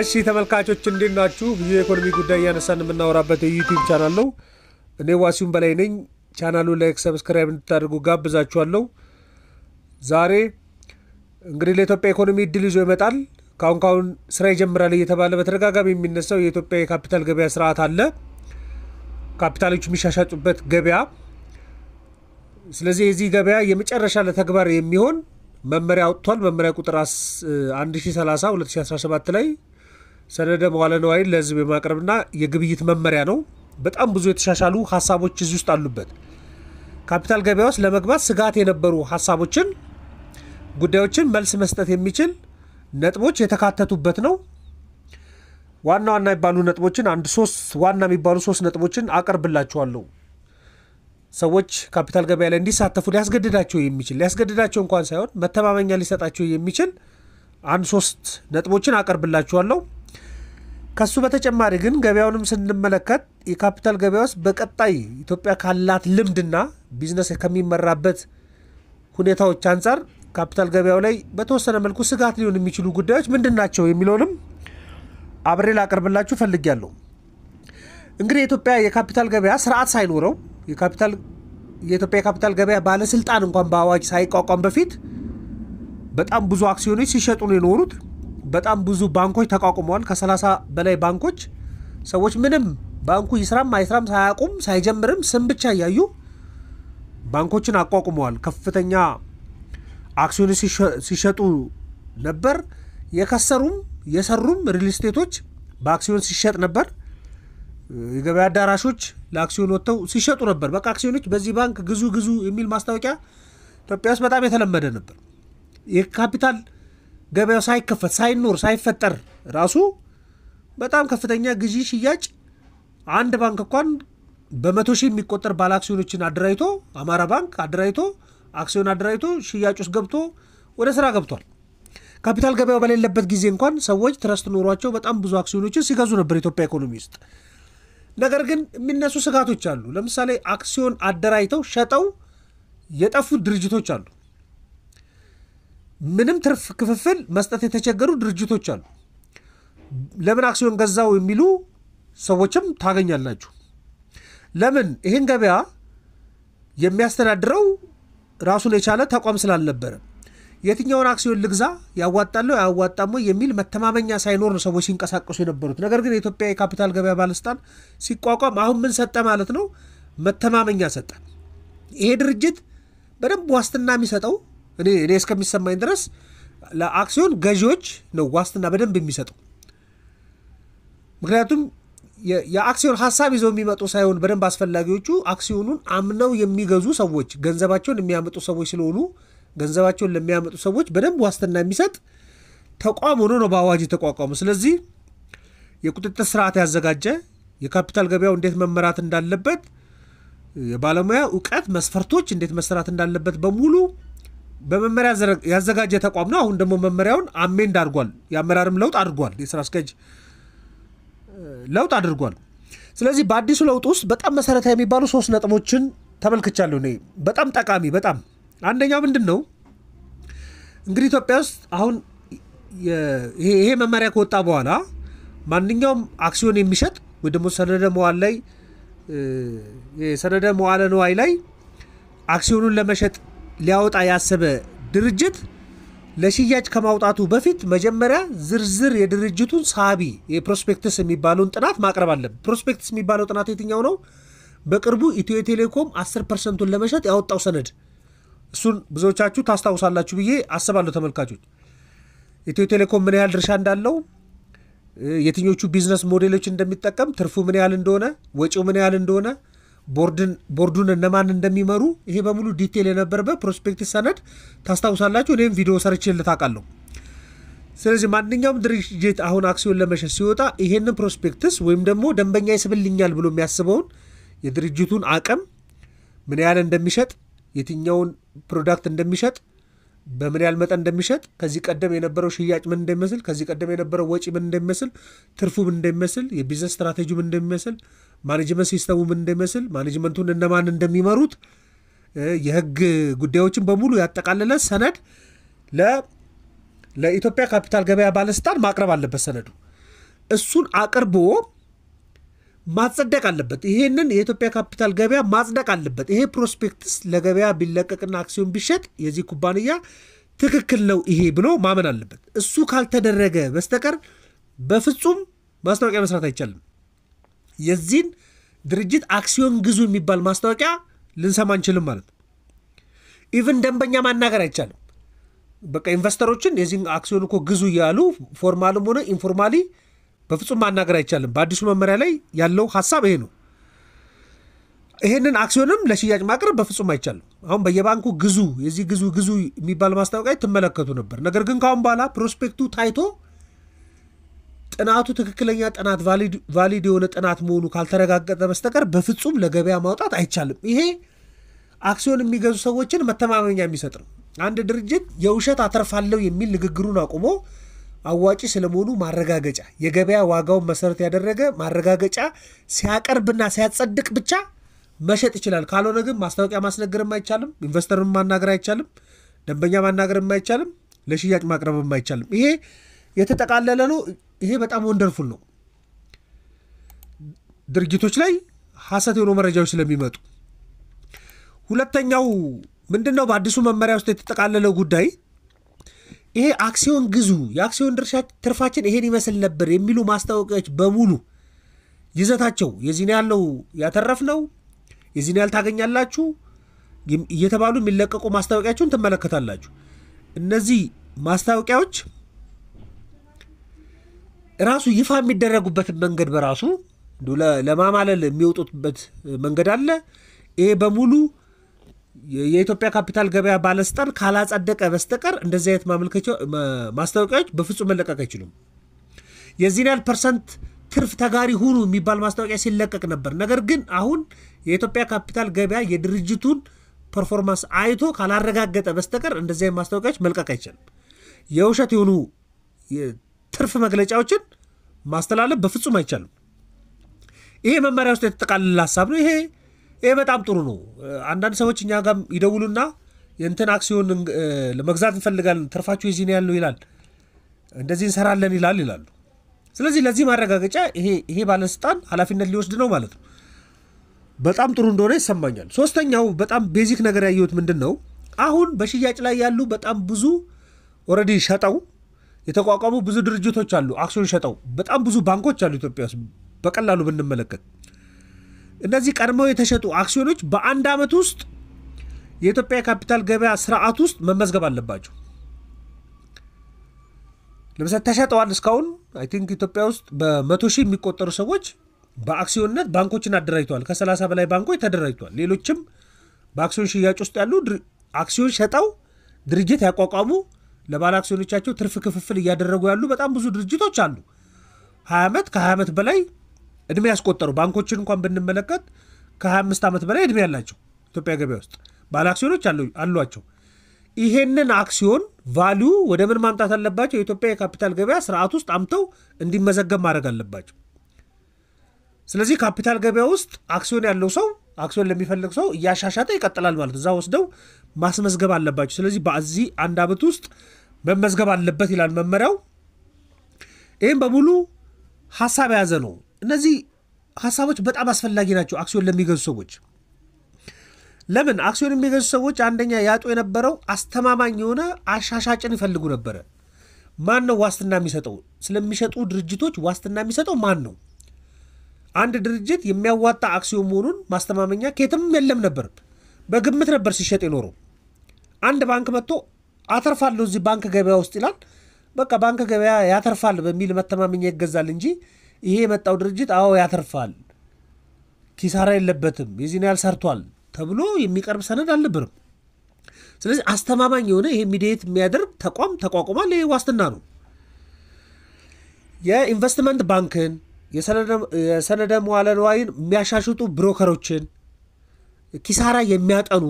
እሺ ተመልካቾች እንዴት ናችሁ? የኢኮኖሚ ጉዳይ እያነሳን የምናወራበት የዩቲዩብ ቻናል ነው። እኔ ዋሲሁን በላይ ነኝ። ቻናሉ ላይክ፣ ሰብስክራይብ እንድታደርጉ ጋብዛችኋለሁ። ዛሬ እንግዲህ ለኢትዮጵያ ኢኮኖሚ እድል ይዞ ይመጣል ካሁን ካሁን ስራ ይጀምራል እየተባለ በተደጋጋሚ የሚነሳው የኢትዮጵያ የካፒታል ገበያ ስርዓት አለ። ካፒታሎች የሚሻሻጡበት ገበያ ስለዚህ የዚህ ገበያ የመጨረሻ ለተግባር የሚሆን መመሪያ አውጥቷል። መመሪያ ቁጥር 1030 2017 ላይ ሰነደ መዋለ ነዋይን ለህዝብ የማቅረብና የግብይት መመሪያ ነው። በጣም ብዙ የተሻሻሉ ሀሳቦች እዚህ ውስጥ አሉበት። ካፒታል ገበያ ውስጥ ለመግባት ስጋት የነበሩ ሀሳቦችን፣ ጉዳዮችን መልስ መስጠት የሚችል ነጥቦች የተካተቱበት ነው። ዋና ዋና የሚባሉ ነጥቦችን አንድ ሶስት ዋና የሚባሉ ሶስት ነጥቦችን አቀርብላችኋለሁ። ሰዎች ካፒታል ገበያ ላይ እንዲሳተፉ ሊያስገድዳቸው የሚችል ሊያስገድዳቸው እንኳን ሳይሆን መተማመኛ ሊሰጣቸው የሚችል አንድ ሶስት ነጥቦችን አቀርብላችኋለሁ። ከሱ በተጨማሪ ግን ገበያውንም ስንመለከት የካፒታል ገበያ ውስጥ በቀጣይ ኢትዮጵያ ካላት ልምድና ቢዝነስ ከሚመራበት ሁኔታዎች አንጻር ካፒታል ገበያው ላይ በተወሰነ መልኩ ስጋት ሊሆን የሚችሉ ጉዳዮች ምንድን ናቸው የሚለውንም አብሬ ላቀርብላችሁ ፈልጌያለሁ። እንግዲህ የኢትዮጵያ የካፒታል ገበያ ስርዓት ሳይኖረው የካፒታል የኢትዮጵያ የካፒታል ገበያ ባለስልጣን እንኳን በአዋጅ ሳይቋቋም በፊት በጣም ብዙ አክሲዮኖች ሲሸጡ ነው የኖሩት። በጣም ብዙ ባንኮች ተቋቁመዋል። ከ30 በላይ ባንኮች ሰዎች ምንም ባንኩ ይስራም አይስራም ሳያቁም ሳይጀምርም ስም ብቻ እያዩ ባንኮችን አቋቁመዋል። ከፍተኛ አክሲዮኖች ሲሸጡ ነበር። የከሰሩም የሰሩም ሪል ስቴቶች በአክሲዮን ሲሸጥ ነበር። የገበያ አዳራሾች ለአክሲዮን ወጥተው ሲሸጡ ነበር። በቃ አክሲዮኖች በዚህ ባንክ ግዙ ግዙ የሚል ማስታወቂያ ኢትዮጵያ ውስጥ በጣም የተለመደ ነበር። የካፒታል ገበያው ሳይከፈት ሳይኖር ሳይፈጠር ራሱ በጣም ከፍተኛ ግዢ፣ ሽያጭ አንድ ባንክ እንኳን በመቶ ሺህ የሚቆጠር ባለ አክሲዮኖችን አደራጅቶ አማራ ባንክ አደራጅቶ አክሲዮን አደራጅቶ ሽያጭ ውስጥ ገብቶ ወደ ስራ ገብቷል። ካፒታል ገበያው በሌለበት ጊዜ እንኳን ሰዎች ትረስት ኖሯቸው በጣም ብዙ አክሲዮኖችን ሲገዙ ነበር ኢትዮጵያ ኢኮኖሚ ውስጥ ነገር ግን የሚነሱ ስጋቶች አሉ። ለምሳሌ አክሲዮን አደራጅተው ሸጠው የጠፉት ድርጅቶች አሉ። ምንም ትርፍ ክፍፍል መስጠት የተቸገሩ ድርጅቶች አሉ። ለምን አክሲዮን ገዛው የሚሉ ሰዎችም ታገኛላችሁ። ለምን ይህን ገበያ የሚያስተዳድረው ራሱን የቻለ ተቋም ስላልነበረ የትኛውን አክሲዮን ልግዛ ያዋጣለሁ ያዋጣሞ የሚል መተማመኛ ሳይኖር ነው ሰዎች ሲንቀሳቀሱ የነበሩት። ነገር ግን የኢትዮጵያ የካፒታል ገበያ ባለስልጣን ሲቋቋም አሁን ምን ሰጠ ማለት ነው? መተማመኛ ሰጠ። ይሄ ድርጅት በደንብ ዋስትና የሚሰጠው እኔ እስከሚሰማኝ ድረስ ለአክሲዮን ገዢዎች ነው ዋስትና በደንብ የሚሰጠው። ምክንያቱም የአክሲዮን ሀሳብ ይዘው የሚመጡ ሳይሆን በደንብ አስፈላጊዎቹ አክሲዮኑን አምነው የሚገዙ ሰዎች ገንዘባቸውን የሚያመጡ ሰዎች ስለሆኑ ገንዘባቸውን ለሚያመጡ ሰዎች በደንብ ዋስትና የሚሰጥ ተቋም ሆኖ ነው በአዋጅ የተቋቋመ ስለዚህ የቁጥጥር ስርዓት ያዘጋጀ የካፒታል ገበያው እንዴት መመራት እንዳለበት የባለሙያ እውቀት መስፈርቶች እንዴት መሰራት እንዳለበት በሙሉ በመመሪያ ያዘጋጀ ተቋም ነው። አሁን ደግሞ መመሪያውን አሜንድ አድርጓል። የአመራርም ለውጥ አድርጓል። የስራ አስኪያጅ ለውጥ አድርጓል። ስለዚህ በአዲሱ ለውጥ ውስጥ በጣም መሰረታዊ የሚባሉ ሶስት ነጥቦችን ተመልክቻለሁ እኔ በጣም ጠቃሚ በጣም አንደኛው ምንድን ነው እንግዲህ ኢትዮጵያ ውስጥ አሁን ይሄ መመሪያ ከወጣ በኋላ ማንኛውም አክሲዮን የሚሸጥ ወይ ደግሞ ሰነደ መዋል ላይ የሰነደ መዋለ ንዋይ ላይ አክሲዮኑን ለመሸጥ ሊያወጣ ያሰበ ድርጅት ለሽያጭ ከማውጣቱ በፊት መጀመሪያ ዝርዝር የድርጅቱን ሳቢ የፕሮስፔክትስ የሚባለውን ጥናት ማቅረብ አለ። ፕሮስፔክትስ የሚባለው ጥናት የትኛው ነው? በቅርቡ ኢትዮ ቴሌኮም 10 ፐርሰንቱን ለመሸጥ ያወጣው ሰነድ እሱን ብዙዎቻችሁ ታስታውሳላችሁ ብዬ አስባለሁ። ተመልካቾች ኢትዮ ቴሌኮም ምን ያህል ድርሻ እንዳለው፣ የትኞቹ ቢዝነስ ሞዴሎች እንደሚጠቀም፣ ትርፉ ምን ያህል እንደሆነ፣ ወጪው ምን ያህል እንደሆነ፣ ቦርዱን እነማን እንደሚመሩ ይሄ በሙሉ ዲቴል የነበረበት ፕሮስፔክት ሰነድ ታስታውሳላችሁ። እኔም ቪዲዮ ሰርቼ ልታውቃለሁ። ስለዚህ ማንኛውም ድርጅት አሁን አክሲዮን ለመሸጥ ሲወጣ ይሄንን ፕሮስፔክትስ ወይም ደግሞ ደንበኛ ይስብልኛል ብሎ የሚያስበውን የድርጅቱን አቅም ምን ያህል እንደሚሸጥ የትኛውን ፕሮዳክት እንደሚሸጥ በምን ያህል መጠን እንደሚሸጥ ከዚህ ቀደም የነበረው ሽያጭ ምን እንደሚመስል ከዚህ ቀደም የነበረው ወጪ ምን እንደሚመስል ትርፉ ምን እንደሚመስል የቢዝነስ ስትራቴጂ ምን እንደሚመስል ማኔጅመንት ሲስተሙ ምን እንደሚመስል ማኔጅመንቱን እነማን እንደሚመሩት የህግ ጉዳዮችን በሙሉ ያጠቃለለ ሰነድ ለኢትዮጵያ ካፒታል ገበያ ባለስልጣን ማቅረብ አለበት። ሰነዱ እሱን አቅርቦ ማጸደቅ አለበት። ይሄንን የኢትዮጵያ ካፒታል ገበያ ማጽደቅ አለበት። ይሄ ፕሮስፔክትስ ለገበያ ቢለቀቅና አክሲዮን ቢሸጥ የዚህ ኩባንያ ትክክል ነው ይሄ ብሎ ማመን አለበት። እሱ ካልተደረገ በስተቀር በፍጹም ማስታወቂያ መስራት አይቻልም። የዚህን ድርጅት አክሲዮን ግዙ የሚባል ማስታወቂያ ልንሰማ አንችልም ማለት ነው። ኢቭን ደንበኛ ማናገር አይቻልም። በቃ ኢንቨስተሮችን የዚህን አክሲዮን እኮ ግዙ እያሉ ፎርማልም ሆነ ኢንፎርማሊ በፍጹም ማናገር አይቻልም። በአዲሱ መመሪያ ላይ ያለው ሀሳብ ይሄ ነው። ይሄንን አክሲዮንም ለሽያጭ ማቅረብ በፍጹም አይቻልም። አሁን በየባንኩ ግዙ፣ የዚህ ግዙ ግዙ የሚባል ማስታወቂያ ትመለከቱ ነበር። ነገር ግን ከአሁን በኋላ ፕሮስፔክቱ ታይቶ ጥናቱ ትክክለኛ ጥናት ቫሊድ የሆነ ጥናት መሆኑ ካልተረጋገጠ በስተቀር በፍጹም ለገበያ ማውጣት አይቻልም። ይሄ አክሲዮን የሚገዙ ሰዎችን መተማመኛ የሚሰጥ ነው። አንድ ድርጅት የውሸት አተርፋለሁ የሚል ንግግሩን አቁሞ አዋጪ ስለመሆኑ ማረጋገጫ የገበያ ዋጋውን መሰረት ያደረገ ማረጋገጫ ሲያቀርብና ሲያጸድቅ ብቻ መሸጥ ይችላል። ካልሆነ ግን ማስታወቂያ ማስነገርም አይቻልም፣ ኢንቨስተርም ማናገር አይቻልም፣ ደንበኛ ማናገርም አይቻልም፣ ለሽያጭ ማቅረብም አይቻልም። ይሄ የተጠቃለለ ነው። ይሄ በጣም ወንደርፉል ነው። ድርጅቶች ላይ ሀሰት የሆኑ መረጃዎች ስለሚመጡ ሁለተኛው ምንድን ነው? በአዲሱ መመሪያ ውስጥ የተጠቃለለው ጉዳይ ይሄ አክሲዮን ግዙ፣ የአክሲዮን ድርሻ ትርፋችን ይሄን ይመስል ነበር የሚሉ ማስታወቂያዎች በሙሉ ይዘታቸው የዚህን ያለው ነው፣ የዚህን ያህል ታገኛላችሁ እየተባሉ የሚለቀቁ ማስታወቂያቸውን ትመለከታላችሁ። እነዚህ ማስታወቂያዎች ራሱ ይፋ የሚደረጉበትን መንገድ በራሱ ለማማለል የሚወጡበት መንገድ አለ። ይሄ በሙሉ የኢትዮጵያ ካፒታል ገበያ ባለስልጣን ካላጸደቀ በስተቀር እንደዚህ አይነት ማስታወቂያዎች በፍጹም መለቀቅ አይችሉም። የዚህን ያህል ፐርሰንት ትርፍ ተጋሪ ሁኑ የሚባል ማስታወቂያ ሲለቀቅ ነበር። ነገር ግን አሁን የኢትዮጵያ ካፒታል ገበያ የድርጅቱን ፐርፎርማንስ አይቶ ካላረጋገጠ በስተቀር እንደዚህ አይነት ማስታወቂያዎች መልቀቅ አይቻልም። የውሸት የሆኑ ትርፍ መግለጫዎችን ማስተላለፍ በፍጹም አይቻልም። ይሄ መመሪያ ውስጥ የተጠቃለለ ሀሳብ ነው። ይሄ ይሄ በጣም ጥሩ ነው። አንዳንድ ሰዎች እኛ ጋር ይደውሉና የእንትን አክሲዮን ለመግዛት እንፈልጋለን፣ ትርፋችሁ የዚህ ነው ያለው ይላል፣ እንደዚህ እንሰራለን ይላል ይላሉ። ስለዚህ ለዚህ ማረጋገጫ ይሄ ባለስልጣን ኃላፊነት ሊወስድ ነው ማለት ነው። በጣም ጥሩ እንደሆነ ይሰማኛል። ሶስተኛው በጣም ቤዚክ ነገር ያየሁት ምንድን ነው፣ አሁን በሽያጭ ላይ ያሉ በጣም ብዙ ኦልሬዲ ሸጠው የተቋቋሙ ብዙ ድርጅቶች አሉ። አክሲዮን ሸጠው በጣም ብዙ ባንኮች አሉ ኢትዮጵያ ውስጥ በቀላሉ ብንመለከት እነዚህ ቀድመው የተሸጡ አክሲዮኖች በአንድ ዓመት ውስጥ የኢትዮጵያ የካፒታል ገበያ ስርዓት ውስጥ መመዝገብ አለባቸው። ለምሳሌ ተሸጠዋል። እስካሁን አይ ቲንክ ኢትዮጵያ ውስጥ በመቶ ሺህ የሚቆጠሩ ሰዎች በአክሲዮንነት ባንኮችን አደራጅተዋል። ከ30 በላይ ባንኮች ተደራጅተዋል። ሌሎችም በአክሲዮን ሽያጭ ውስጥ ያሉ አክሲዮን ሸጠው ድርጅት ያቋቋሙ ለባለ አክሲዮኖቻቸው ትርፍ ክፍፍል እያደረጉ ያሉ በጣም ብዙ ድርጅቶች አሉ። 20 ዓመት ከ20 ዓመት በላይ እድሜ ያስቆጠሩ ባንኮችን እንኳን ብንመለከት ከ25 ዓመት በላይ እድሜ ያላቸው ኢትዮጵያ ገበያ ውስጥ ባለ አክሲዮኖች አሏቸው። ይሄንን አክሲዮን ቫሊዩ ወደ ምን ማምጣት አለባቸው? የኢትዮጵያ የካፒታል ገበያ ስርዓት ውስጥ አምተው እንዲመዘገብ ማድረግ አለባቸው። ስለዚህ ካፒታል ገበያ ውስጥ አክሲዮን ያለው ሰው አክሲዮን ለሚፈልግ ሰው እያሻሻጠ ይቀጥላል ማለት እዛ ወስደው ማስመዝገብ አለባቸው። ስለዚህ በዚህ አንድ ዓመት ውስጥ መመዝገብ አለበት ይላል መመሪያው። ይህም በሙሉ ሀሳብ የያዘ ነው። እነዚህ ሀሳቦች በጣም አስፈላጊ ናቸው አክሲዮን ለሚገዙ ሰዎች። ለምን አክሲዮን የሚገዙ ሰዎች አንደኛ ያጡ የነበረው አስተማማኝ የሆነ አሻሻጭን ይፈልጉ ነበረ። ማን ነው ዋስትና የሚሰጠው? ስለሚሸጡ ድርጅቶች ዋስትና የሚሰጠው ማን ነው? አንድ ድርጅት የሚያዋጣ አክሲዮን መሆኑን ማስተማመኛ ከየትም የለም ነበር። በግምት ነበር ሲሸጥ የኖረው። አንድ ባንክ መጥቶ አተርፋለሁ እዚህ ባንክ ገበያ ውስጥ ይላል። በቃ ባንክ ገበያ ያተርፋል በሚል መተማመኛ ይገዛል እንጂ ይሄ የመጣው ድርጅት አዎ ያተርፋል፣ ኪሳራ የለበትም፣ የዚህን ያህል ሰርቷል ተብሎ የሚቀርብ ሰነድ አልነበርም። ስለዚህ አስተማማኝ የሆነ ይሄ ሚዲየት የሚያደርግ ተቋም ተቋቁሟል። ይሄ ዋስትና ነው። የኢንቨስትመንት ባንክን የሰነደ መዋለ ንዋይን የሚያሻሽጡ ብሮከሮችን ኪሳራ የሚያጠኑ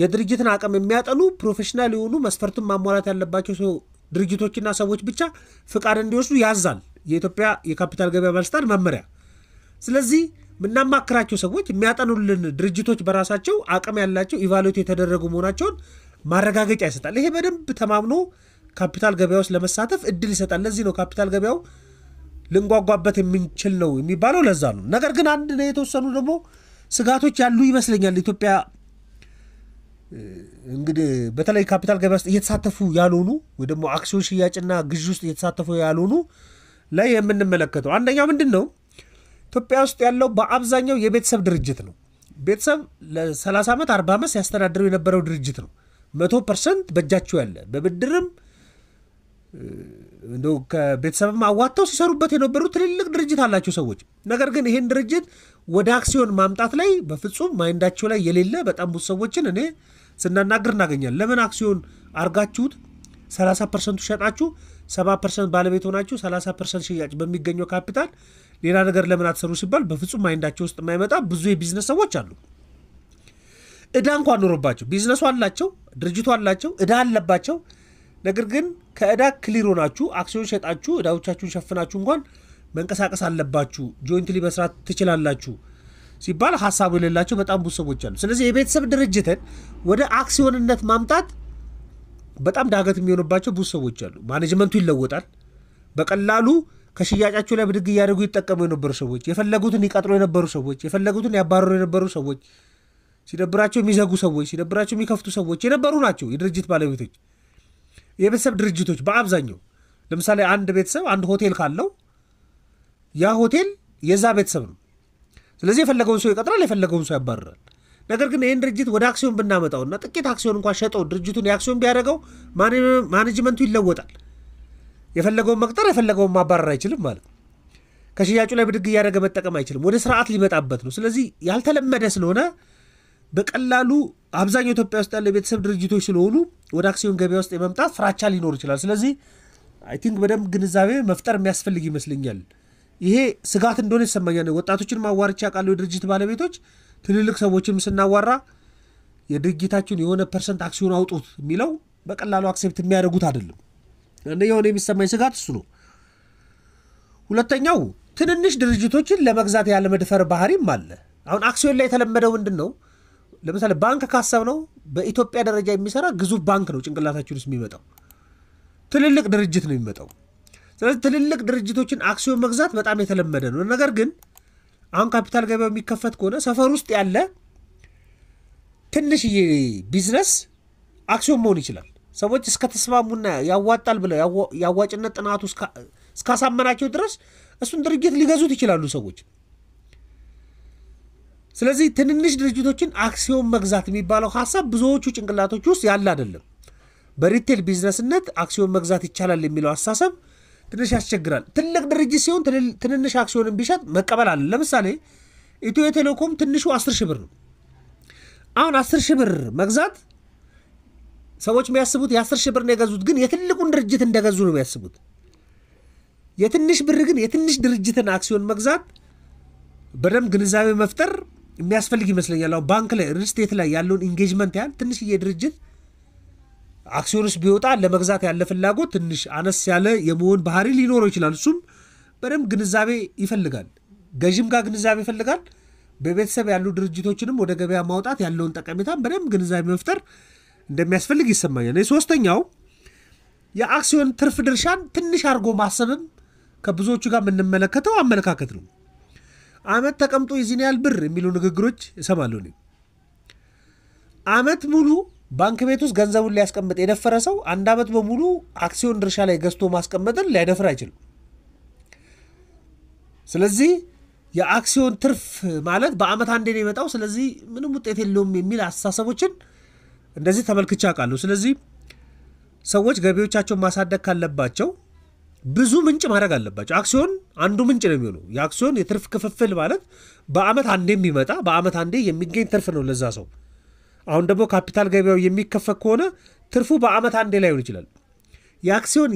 የድርጅትን አቅም የሚያጠኑ ፕሮፌሽናል የሆኑ መስፈርቱን ማሟላት ያለባቸው ድርጅቶችና ሰዎች ብቻ ፍቃድ እንዲወስዱ ያዛል። የኢትዮጵያ የካፒታል ገበያ ባለስልጣን መመሪያ። ስለዚህ የምናማክራቸው ሰዎች የሚያጠኑልን ድርጅቶች በራሳቸው አቅም ያላቸው ኢቫሉዌት የተደረጉ መሆናቸውን ማረጋገጫ ይሰጣል። ይሄ በደንብ ተማምኖ ካፒታል ገበያ ውስጥ ለመሳተፍ እድል ይሰጣል። ለዚህ ነው ካፒታል ገበያው ልንጓጓበት የምንችል ነው የሚባለው ለዛ ነው። ነገር ግን አንድ ነው የተወሰኑ ደግሞ ስጋቶች ያሉ ይመስለኛል። ኢትዮጵያ እንግዲህ በተለይ ካፒታል ገበያ ውስጥ እየተሳተፉ ያልሆኑ ወይ ደግሞ አክሲዮን ሽያጭና ግዢ ውስጥ እየተሳተፉ ያልሆኑ ላይ የምንመለከተው አንደኛው ምንድን ነው? ኢትዮጵያ ውስጥ ያለው በአብዛኛው የቤተሰብ ድርጅት ነው። ቤተሰብ ለ30 ዓመት 40 ዓመት ሲያስተዳድረው የነበረው ድርጅት ነው። መቶ ፐርሰንት በእጃቸው ያለ በብድርም ከቤተሰብም አዋጥተው ሲሰሩበት የነበሩ ትልልቅ ድርጅት አላቸው ሰዎች። ነገር ግን ይህን ድርጅት ወደ አክሲዮን ማምጣት ላይ በፍጹም ማይንዳቸው ላይ የሌለ በጣም ብዙ ሰዎችን እኔ ስናናግር እናገኛለን። ለምን አክሲዮን አርጋችሁት 30 ፐርሰንቱ ሸጣችሁ ሰባ ፐርሰንት ባለቤት ሆናችሁ ሰላሳ ፐርሰንት ሽያጭ በሚገኘው ካፒታል ሌላ ነገር ለምን አትሰሩ ሲባል በፍጹም ማይንዳቸው ውስጥ የማይመጣ ብዙ የቢዝነስ ሰዎች አሉ። እዳ እንኳን ኖሮባቸው ቢዝነሱ አላቸው፣ ድርጅቱ አላቸው፣ እዳ አለባቸው። ነገር ግን ከእዳ ክሊር ሆናችሁ አክሲዮን ሸጣችሁ እዳዎቻችሁን ሸፍናችሁ እንኳን መንቀሳቀስ አለባችሁ፣ ጆይንትሊ መስራት ትችላላችሁ ሲባል ሀሳቡ የሌላቸው በጣም ብዙ ሰዎች አሉ። ስለዚህ የቤተሰብ ድርጅትን ወደ አክሲዮንነት ማምጣት በጣም ዳገት የሚሆንባቸው ብዙ ሰዎች አሉ። ማኔጅመንቱ ይለወጣል። በቀላሉ ከሽያጫቸው ላይ ብድግ እያደረጉ ይጠቀሙ የነበሩ ሰዎች፣ የፈለጉትን ይቀጥሩ የነበሩ ሰዎች፣ የፈለጉትን ያባረሩ የነበሩ ሰዎች፣ ሲደብራቸው የሚዘጉ ሰዎች፣ ሲደብራቸው የሚከፍቱ ሰዎች የነበሩ ናቸው። የድርጅት ባለቤቶች፣ የቤተሰብ ድርጅቶች በአብዛኛው ለምሳሌ አንድ ቤተሰብ አንድ ሆቴል ካለው ያ ሆቴል የዛ ቤተሰብ ነው። ስለዚህ የፈለገውን ሰው ይቀጥራል፣ የፈለገውን ሰው ያባረራል። ነገር ግን ይህን ድርጅት ወደ አክሲዮን ብናመጣው እና ጥቂት አክሲዮን እንኳ ሸጠው ድርጅቱን የአክሲዮን ቢያደርገው ማኔጅመንቱ ይለወጣል። የፈለገውን መቅጠር የፈለገውን ማባረር አይችልም ማለት ነው። ከሽያጩ ላይ ብድግ እያደረገ መጠቀም አይችልም። ወደ ስርዓት ሊመጣበት ነው። ስለዚህ ያልተለመደ ስለሆነ በቀላሉ አብዛኛው ኢትዮጵያ ውስጥ ያለ የቤተሰብ ድርጅቶች ስለሆኑ ወደ አክሲዮን ገበያ ውስጥ የመምጣት ፍራቻ ሊኖር ይችላል። ስለዚህ አይ ቲንክ በደንብ ግንዛቤ መፍጠር የሚያስፈልግ ይመስለኛል። ይሄ ስጋት እንደሆነ ይሰማኛል። ወጣቶችን ማዋርቻ ቃሉ የድርጅት ባለቤቶች ትልልቅ ሰዎችም ስናዋራ የድርጊታችሁን የሆነ ፐርሰንት አክሲዮን አውጡት የሚለው በቀላሉ አክሴፕት የሚያደርጉት አይደለም። እ የሆነ የሚሰማኝ ስጋት እሱ ነው። ሁለተኛው ትንንሽ ድርጅቶችን ለመግዛት ያለመድፈር ባህሪም አለ። አሁን አክሲዮን ላይ የተለመደው ምንድን ነው? ለምሳሌ ባንክ ካሰብ ነው በኢትዮጵያ ደረጃ የሚሰራ ግዙፍ ባንክ ነው ጭንቅላታችን ውስጥ የሚመጣው፣ ትልልቅ ድርጅት ነው የሚመጣው። ስለዚህ ትልልቅ ድርጅቶችን አክሲዮን መግዛት በጣም የተለመደ ነው። ነገር ግን አሁን ካፒታል ገበያው የሚከፈት ከሆነ ሰፈር ውስጥ ያለ ትንሽዬ ቢዝነስ አክሲዮን መሆን ይችላል። ሰዎች እስከተስማሙና ያዋጣል ብለው የአዋጭነት ጥናቱ እስካሳመናቸው ድረስ እሱን ድርጅት ሊገዙት ይችላሉ ሰዎች። ስለዚህ ትንንሽ ድርጅቶችን አክሲዮን መግዛት የሚባለው ሀሳብ ብዙዎቹ ጭንቅላቶች ውስጥ ያለ አይደለም። በሪቴል ቢዝነስነት አክሲዮን መግዛት ይቻላል የሚለው አስተሳሰብ ትንሽ ያስቸግራል። ትልቅ ድርጅት ሲሆን ትንንሽ አክሲዮንን ቢሸጥ መቀበል አለ። ለምሳሌ ኢትዮ ቴሌኮም ትንሹ አስር ሺህ ብር ነው። አሁን አስር ሺህ ብር መግዛት ሰዎች የሚያስቡት የአስር ሺህ ብር ነው የገዙት፣ ግን የትልቁን ድርጅት እንደገዙ ነው የሚያስቡት። የትንሽ ብር ግን የትንሽ ድርጅትን አክሲዮን መግዛት በደንብ ግንዛቤ መፍጠር የሚያስፈልግ ይመስለኛል። አሁን ባንክ ላይ ሪል ስቴት ላይ ያለውን ኢንጌጅመንት ያህል ትንሽዬ ድርጅት አክሲዮኖች ቢወጣ ለመግዛት ያለ ፍላጎት ትንሽ አነስ ያለ የመሆን ባህሪ ሊኖረው ይችላል። እሱም በደንብ ግንዛቤ ይፈልጋል። ገዥም ጋር ግንዛቤ ይፈልጋል። በቤተሰብ ያሉ ድርጅቶችንም ወደ ገበያ ማውጣት ያለውን ጠቀሜታ በደንብ ግንዛቤ መፍጠር እንደሚያስፈልግ ይሰማኛል። ሶስተኛው የአክሲዮን ትርፍ ድርሻን ትንሽ አድርጎ ማሰብም ከብዙዎቹ ጋር የምንመለከተው አመለካከት ነው። አመት ተቀምጦ የዚህን ያህል ብር የሚሉ ንግግሮች እሰማለሁ። አመት ሙሉ ባንክ ቤት ውስጥ ገንዘቡን ሊያስቀምጥ የደፈረ ሰው አንድ ዓመት በሙሉ አክሲዮን ድርሻ ላይ ገዝቶ ማስቀመጥን ሊያደፍር አይችልም። ስለዚህ የአክሲዮን ትርፍ ማለት በዓመት አንዴ ነው የመጣው፣ ስለዚህ ምንም ውጤት የለውም የሚል አስተሳሰቦችን እንደዚህ ተመልክቻ አውቃለሁ። ስለዚህ ሰዎች ገቢዎቻቸውን ማሳደግ ካለባቸው ብዙ ምንጭ ማድረግ አለባቸው። አክሲዮን አንዱ ምንጭ ነው የሚሆነው። የአክሲዮን የትርፍ ክፍፍል ማለት በዓመት አንዴ የሚመጣ በዓመት አንዴ የሚገኝ ትርፍ ነው ለዛ ሰው አሁን ደግሞ ካፒታል ገበያው የሚከፈት ከሆነ ትርፉ በአመት አንዴ ላይሆን ይችላል። የአክሲዮን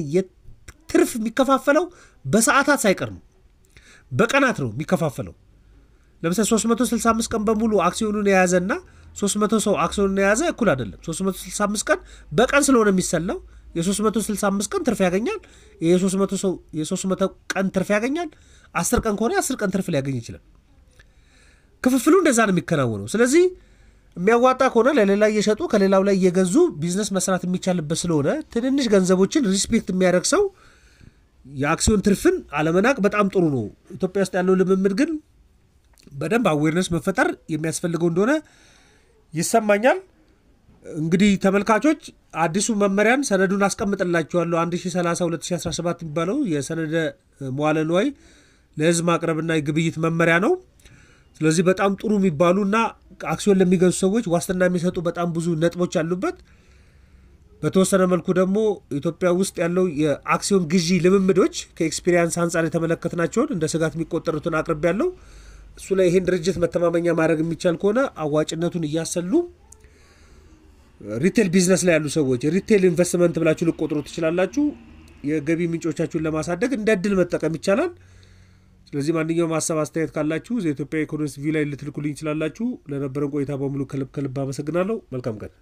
ትርፍ የሚከፋፈለው በሰዓታት ሳይቀር ነው፣ በቀናት ነው የሚከፋፈለው። ለምሳሌ 365 ቀን በሙሉ አክሲዮኑን የያዘና 300 ሰው አክሲዮኑን የያዘ እኩል አይደለም። 365 ቀን በቀን ስለሆነ የሚሰላው የ365 ቀን ትርፍ ያገኛል። የ300 ሰው የ300 ቀን ትርፍ ያገኛል። 10 ቀን ከሆነ 10 ቀን ትርፍ ሊያገኝ ይችላል። ክፍፍሉ እንደዛ ነው የሚከናወነው። ስለዚህ የሚያዋጣ ከሆነ ለሌላ እየሸጡ ከሌላው ላይ እየገዙ ቢዝነስ መስራት የሚቻልበት ስለሆነ ትንንሽ ገንዘቦችን ሪስፔክት የሚያደርግ ሰው የአክሲዮን ትርፍን አለመናቅ በጣም ጥሩ ነው። ኢትዮጵያ ውስጥ ያለው ልምምድ ግን በደንብ አዌርነስ መፈጠር የሚያስፈልገው እንደሆነ ይሰማኛል። እንግዲህ ተመልካቾች አዲሱ መመሪያን ሰነዱን አስቀምጥላችኋለሁ 1030 2017 የሚባለው የሰነደ መዋለ ንዋይ ማቅረብና የግብይት መመሪያ ነው። ስለዚህ በጣም ጥሩ የሚባሉና አክሲዮን ለሚገዙ ሰዎች ዋስትና የሚሰጡ በጣም ብዙ ነጥቦች አሉበት። በተወሰነ መልኩ ደግሞ ኢትዮጵያ ውስጥ ያለው የአክሲዮን ግዢ ልምምዶች ከኤክስፒሪያንስ አንጻር የተመለከትናቸውን እንደ ስጋት የሚቆጠሩትን አቅርብ ያለው እሱ ላይ ይህን ድርጅት መተማመኛ ማድረግ የሚቻል ከሆነ አዋጭነቱን እያሰሉ ሪቴል ቢዝነስ ላይ ያሉ ሰዎች ሪቴል ኢንቨስትመንት ብላችሁ ልቆጥሩ ትችላላችሁ። የገቢ ምንጮቻችሁን ለማሳደግ እንደ እድል መጠቀም ይቻላል። ስለዚህ ማንኛውም ሀሳብ አስተያየት ካላችሁ ዘኢትዮጵያ ኢኮኖሚስት ቪው ላይ ልትልኩልኝ ይችላላችሁ። ለነበረን ቆይታ በሙሉ ከልብ ከልብ አመሰግናለሁ። መልካም ቀን